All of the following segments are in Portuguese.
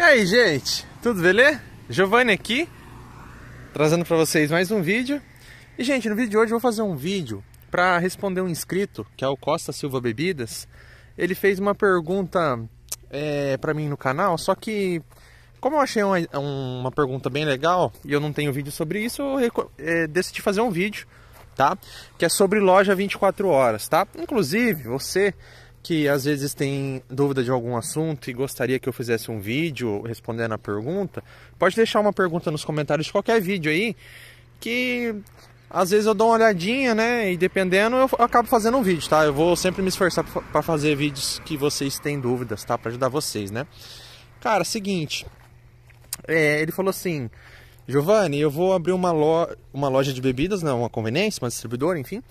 E aí, gente? Tudo beleza? Giovanni aqui, trazendo para vocês mais um vídeo. E, gente, no vídeo de hoje eu vou fazer um vídeo para responder um inscrito, que é o Costa Silva Bebidas. Ele fez uma pergunta é, para mim no canal, só que como eu achei uma, uma, pergunta bem legal e eu não tenho vídeo sobre isso, eu é, decidi fazer um vídeo, tá? Que é sobre loja 24 horas, tá? Inclusive, você que às vezes tem dúvida de algum assunto e gostaria que eu fizesse um vídeo respondendo a pergunta, pode deixar uma pergunta nos comentários de qualquer vídeo aí, que às vezes eu dou uma olhadinha, né? E dependendo, eu acabo fazendo um vídeo, tá? Eu vou sempre me esforçar para fazer vídeos que vocês têm dúvidas, tá? Para ajudar vocês, né? Cara, seguinte, é, ele falou assim: Giovanni, eu vou abrir uma, lo uma loja de bebidas, não, uma conveniência, uma distribuidora, enfim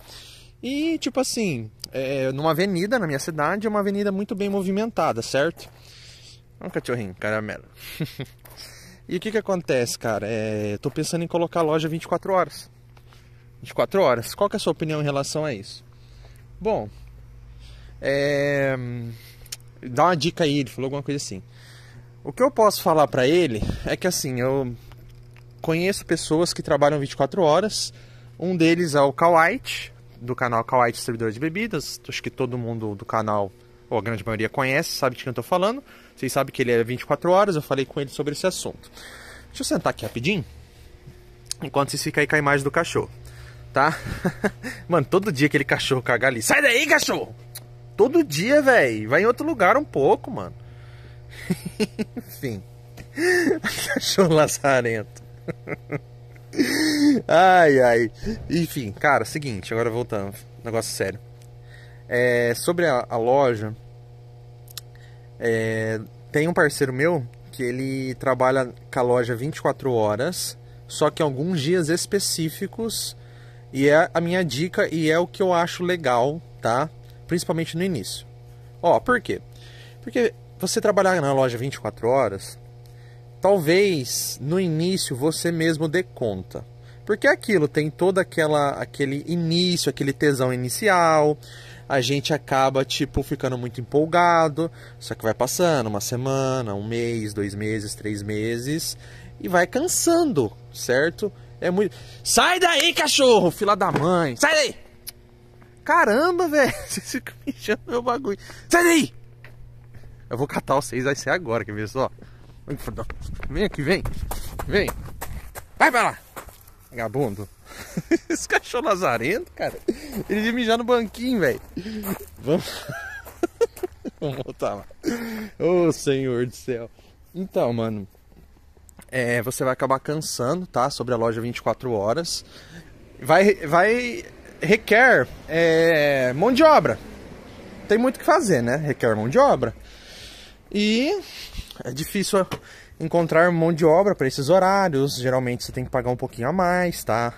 e, tipo assim, é, numa avenida na minha cidade, é uma avenida muito bem movimentada, certo? um cachorrinho, caramelo. e o que que acontece, cara? É, tô pensando em colocar a loja 24 horas. 24 horas. Qual que é a sua opinião em relação a isso? Bom, é... dá uma dica aí, ele falou alguma coisa assim. O que eu posso falar para ele é que assim, eu conheço pessoas que trabalham 24 horas. Um deles é o Kawait, do canal Kawaii Distribuidora de Bebidas. Acho que todo mundo do canal, ou a grande maioria, conhece, sabe de quem eu estou falando. Vocês sabem que ele é 24 horas, eu falei com ele sobre esse assunto. Deixa eu sentar aqui rapidinho, enquanto vocês ficam aí com a imagem do cachorro, tá? Mano, todo dia aquele cachorro caga ali. Sai daí, cachorro! Todo dia, velho. Vai em outro lugar um pouco, mano. Enfim. cachorro lazarento ai, ai. Enfim, cara, seguinte, agora voltando. Negócio sério. É, sobre a, a loja, é, tem um parceiro meu que ele trabalha com a loja 24 horas, só que alguns dias específicos. E é a minha dica e é o que eu acho legal, tá? Principalmente no início. Ó, por quê? Porque você trabalhar na loja 24 horas, talvez no início você mesmo dê conta. Porque é aquilo tem todo aquela, aquele início, aquele tesão inicial. A gente acaba, tipo, ficando muito empolgado. Só que vai passando uma semana, um mês, dois meses, três meses. E vai cansando, certo? É muito. Sai daí, cachorro, fila da mãe! Sai daí! Caramba, velho! Vocês ficam me meu bagulho. Sai daí! Eu vou catar vocês, vai ser agora, quer ver só? Vem, fodão. Vem aqui, vem. Vem. Vai pra lá. Vagabundo. Esse cachorro lazarento, cara. Ele ia mijar no banquinho, velho. Vamos... Vamos voltar lá. Ô, oh, senhor do céu. Então, mano. É, você vai acabar cansando, tá? Sobre a loja 24 horas. Vai... vai requer é, mão de obra. Tem muito o que fazer, né? Requer mão de obra. E é difícil encontrar mão de obra para esses horários. Geralmente você tem que pagar um pouquinho a mais, tá?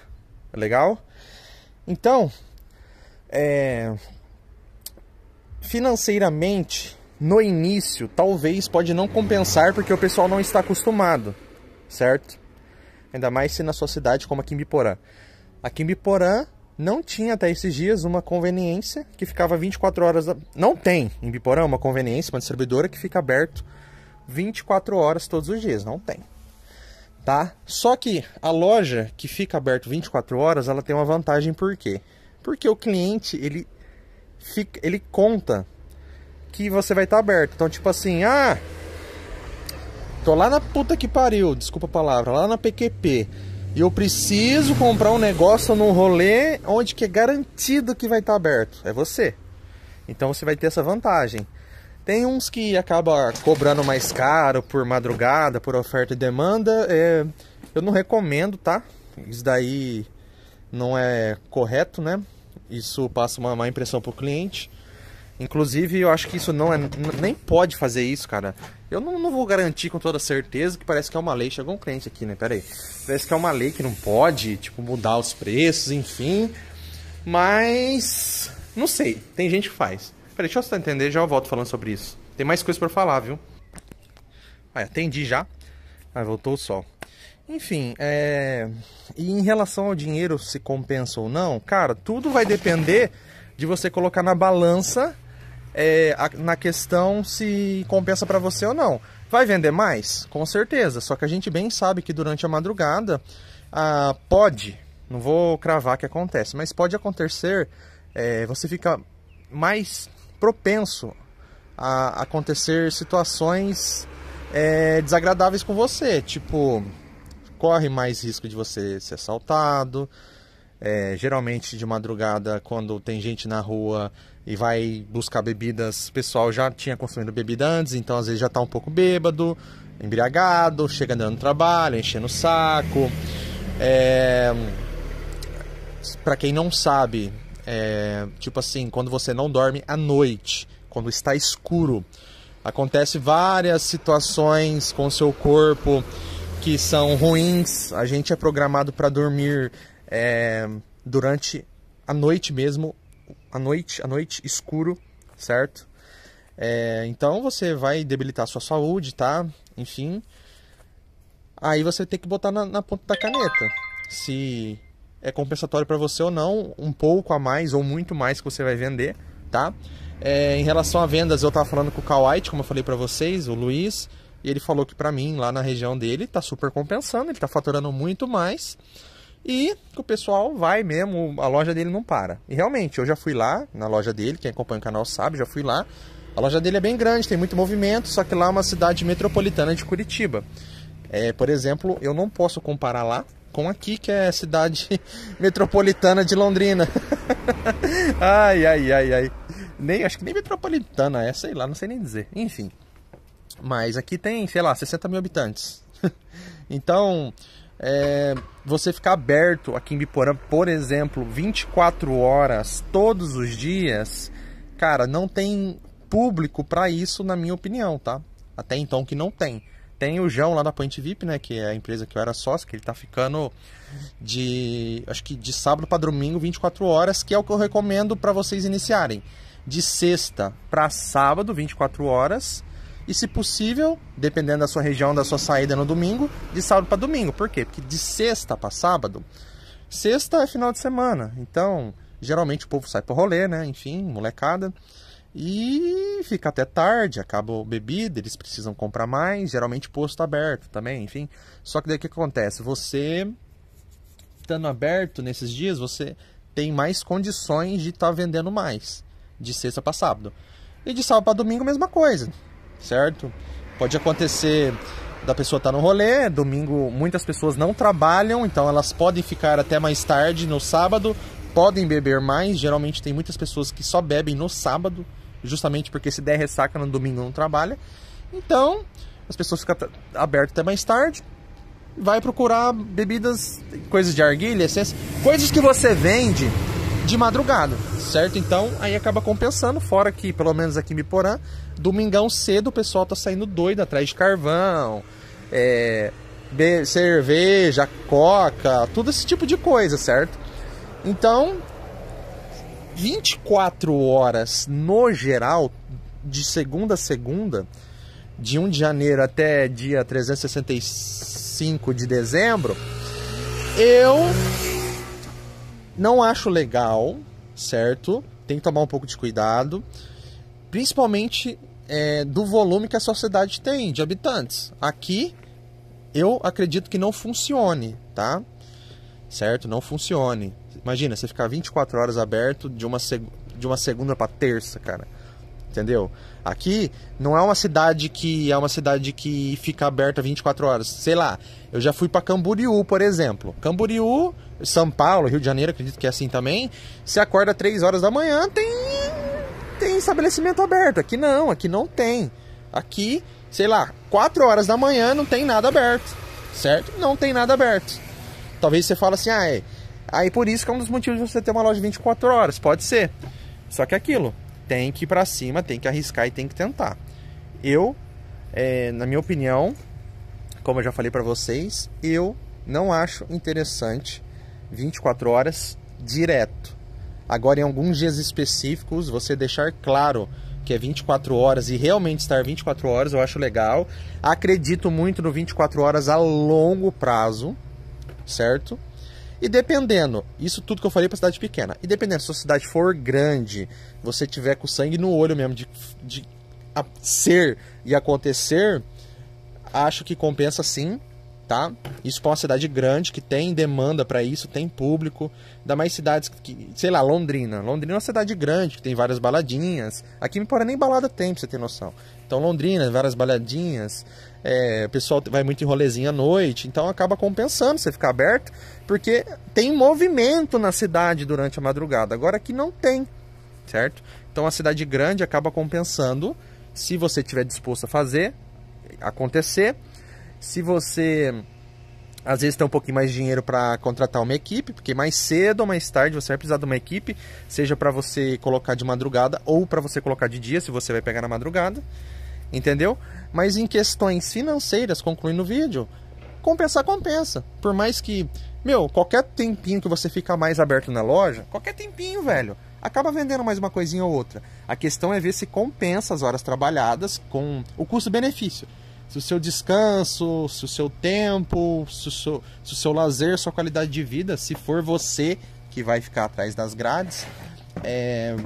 É legal? Então, é... financeiramente, no início, talvez pode não compensar porque o pessoal não está acostumado, certo? Ainda mais se na sua cidade como aqui em Biporã. Aqui não tinha até esses dias uma conveniência que ficava 24 horas. Da... Não tem em Biporã uma conveniência, uma distribuidora que fica aberto 24 horas todos os dias, não tem. Tá? Só que a loja que fica aberta 24 horas, ela tem uma vantagem por quê? Porque o cliente, ele fica, ele conta que você vai estar tá aberto. Então, tipo assim, ah, tô lá na puta que pariu, desculpa a palavra, lá na PQP. E eu preciso comprar um negócio num rolê onde que é garantido que vai estar tá aberto. É você. Então você vai ter essa vantagem. Tem uns que acaba cobrando mais caro por madrugada, por oferta e demanda. É, eu não recomendo, tá? Isso daí não é correto, né? Isso passa uma má impressão pro cliente. Inclusive, eu acho que isso não é. Nem pode fazer isso, cara. Eu não, não, vou garantir com toda certeza que parece que é uma lei. Chegou um cliente aqui, né? Pera aí. Parece que é uma lei que não pode, tipo, mudar os preços, enfim. Mas. Não sei. Tem gente que faz. Peraí, deixa eu só entender já eu volto falando sobre isso. Tem mais coisa para falar, viu? Ah, é, atendi já. Ah, voltou o sol. Enfim, é... e em relação ao dinheiro, se compensa ou não, cara, tudo vai depender de você colocar na balança é, a, na questão se compensa para você ou não. Vai vender mais? Com certeza. Só que a gente bem sabe que durante a madrugada ah, pode, não vou cravar que acontece, mas pode acontecer é, você fica mais propenso a acontecer situações é, desagradáveis com você, tipo corre mais risco de você ser assaltado. É, geralmente de madrugada, quando tem gente na rua e vai buscar bebidas, o pessoal já tinha consumido bebida antes, então às vezes já está um pouco bêbado, embriagado, chega andando no trabalho, enchendo o saco. É... Para quem não sabe, é, tipo assim, quando você não dorme à noite, quando está escuro. Acontece várias situações com seu corpo que são ruins. A gente é programado para dormir é, durante a noite mesmo, a noite, a noite escuro, certo? É, então você vai debilitar sua saúde, tá? Enfim, aí você tem que botar na, na ponta da caneta. Se é compensatório para você ou não, um pouco a mais ou muito mais que você vai vender, tá? É, em relação a vendas, eu estava falando com o Kawaite, como eu falei para vocês, o Luiz, e ele falou que para mim, lá na região dele, está super compensando, ele está faturando muito mais e que o pessoal vai mesmo, a loja dele não para. E realmente, eu já fui lá na loja dele, quem acompanha o canal sabe, já fui lá. A loja dele é bem grande, tem muito movimento, só que lá é uma cidade metropolitana de Curitiba. É, por exemplo, eu não posso comparar lá com aqui, que é a cidade metropolitana de Londrina. ai, ai, ai, ai. Nem, acho que nem metropolitana é, sei lá, não sei nem dizer. Enfim. Mas aqui tem, sei lá, 60 mil habitantes. então, é, você ficar aberto aqui em Biporã, por exemplo, 24 horas todos os dias, cara, não tem público para isso, na minha opinião, tá? Até então que não tem tem o João lá da Point VIP, né? Que é a empresa que eu era sócio, que ele tá ficando de. Acho que de sábado para domingo, 24 horas, que é o que eu recomendo para vocês iniciarem. De sexta para sábado, 24 horas. E se possível, dependendo da sua região, da sua saída no domingo, de sábado para domingo. Por quê? Porque de sexta para sábado, sexta é final de semana. Então, geralmente o povo sai pro rolê, né? Enfim, molecada. E fica até tarde, acaba a bebida, eles precisam comprar mais, geralmente posto aberto também, enfim. Só que daí o que acontece? Você estando aberto nesses dias, você tem mais condições de estar tá vendendo mais, de sexta para sábado. E de sábado para domingo, mesma coisa, certo? Pode acontecer da pessoa estar tá no rolê, domingo muitas pessoas não trabalham, então elas podem ficar até mais tarde no sábado, podem beber mais, geralmente tem muitas pessoas que só bebem no sábado justamente porque se der ressaca no domingo não trabalha. Então, as pessoas ficam abertas até mais tarde. Vai procurar bebidas, coisas de arguilha, essência, coisas que você vende de madrugada, certo? Então, aí acaba compensando, fora que, pelo menos aqui em Biporã, domingão cedo o pessoal tá saindo doido atrás de carvão, é, cerveja, coca, tudo esse tipo de coisa, certo? Então, 24 horas no geral, de segunda a segunda, de 1 de janeiro até dia 365 de dezembro, eu não acho legal, certo? Tem que tomar um pouco de cuidado, principalmente é, do volume que a sociedade tem de habitantes. Aqui eu acredito que não funcione, tá? Certo? Não funcione. Imagina, você ficar 24 horas aberto de uma, seg... de uma segunda para terça, cara. Entendeu? Aqui não é uma cidade que é uma cidade que fica aberta 24 horas. Sei lá, eu já fui para Camboriú, por exemplo. Camboriú, São Paulo, Rio de Janeiro, acredito que é assim também. Se acorda 3 horas da manhã, tem tem estabelecimento aberto. Aqui não, aqui não tem. Aqui, sei lá, 4 horas da manhã não tem nada aberto. Certo? Não tem nada aberto. Talvez você fale assim: "Ah, é, Aí por isso que é um dos motivos de você ter uma loja 24 horas, pode ser. Só que é aquilo, tem que ir para cima, tem que arriscar e tem que tentar. Eu, é, na minha opinião, como eu já falei para vocês, eu não acho interessante 24 horas direto. Agora, em alguns dias específicos, você deixar claro que é 24 horas e realmente estar 24 horas, eu acho legal. Acredito muito no 24 horas a longo prazo, certo? E dependendo, isso tudo que eu falei para cidade pequena. E dependendo, se a cidade for grande, você tiver com sangue no olho mesmo de, de ser e acontecer, acho que compensa sim tá? Isso para uma cidade grande que tem demanda para isso, tem público. Ainda mais cidades que, sei lá, Londrina. Londrina é uma cidade grande que tem várias baladinhas. Aqui em Porã nem balada tem, pra você ter noção. Então, Londrina, várias baladinhas. É, o pessoal vai muito em rolezinha à noite. Então, acaba compensando você ficar aberto, porque tem movimento na cidade durante a madrugada. Agora aqui não tem, certo? Então, a cidade grande acaba compensando se você tiver disposto a fazer acontecer se você às vezes tem um pouquinho mais de dinheiro para contratar uma equipe, porque mais cedo ou mais tarde você vai precisar de uma equipe, seja para você colocar de madrugada ou para você colocar de dia, se você vai pegar na madrugada, entendeu? Mas em questões financeiras, concluindo o vídeo, compensar compensa. Por mais que, meu, qualquer tempinho que você fica mais aberto na loja, qualquer tempinho, velho, acaba vendendo mais uma coisinha ou outra. A questão é ver se compensa as horas trabalhadas com o custo-benefício se o seu descanso, se o seu tempo, se o seu, se o seu lazer, sua qualidade de vida, se for você que vai ficar atrás das grades, é,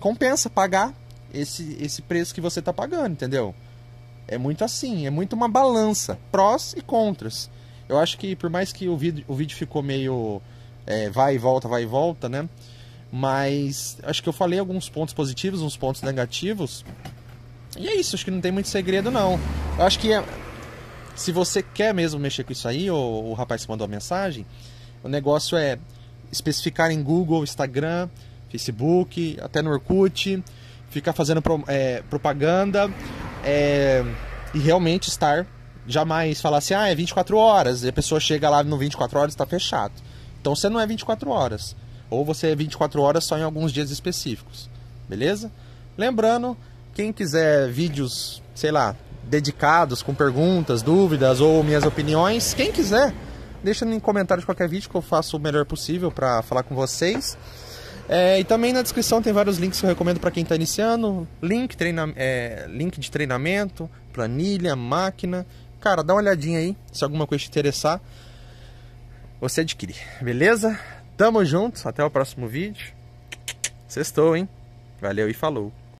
compensa pagar esse, esse preço que você está pagando, entendeu? É muito assim, é muito uma balança, prós e contras. Eu acho que por mais que o vídeo, o vídeo ficou meio é, vai e volta, vai e volta, né? Mas acho que eu falei alguns pontos positivos, uns pontos negativos. E é isso, acho que não tem muito segredo não. Eu acho que é, se você quer mesmo mexer com isso aí, ou o rapaz mandou a mensagem, o negócio é especificar em Google, Instagram, Facebook, até no Orkut, ficar fazendo pro, é, propaganda é, e realmente estar. Jamais falar assim, ah, é 24 horas, e a pessoa chega lá no 24 horas está fechado. Então você não é 24 horas. Ou você é 24 horas só em alguns dias específicos. Beleza? Lembrando quem quiser vídeos, sei lá, dedicados com perguntas, dúvidas ou minhas opiniões, quem quiser, deixa em comentários qualquer vídeo que eu faço o melhor possível para falar com vocês. É, e também na descrição tem vários links que eu recomendo para quem está iniciando: link, treina, é, link de treinamento, planilha, máquina. Cara, dá uma olhadinha aí, se alguma coisa te interessar, você adquire, beleza? Tamo junto, até o próximo vídeo. Sextou, hein? Valeu e falou!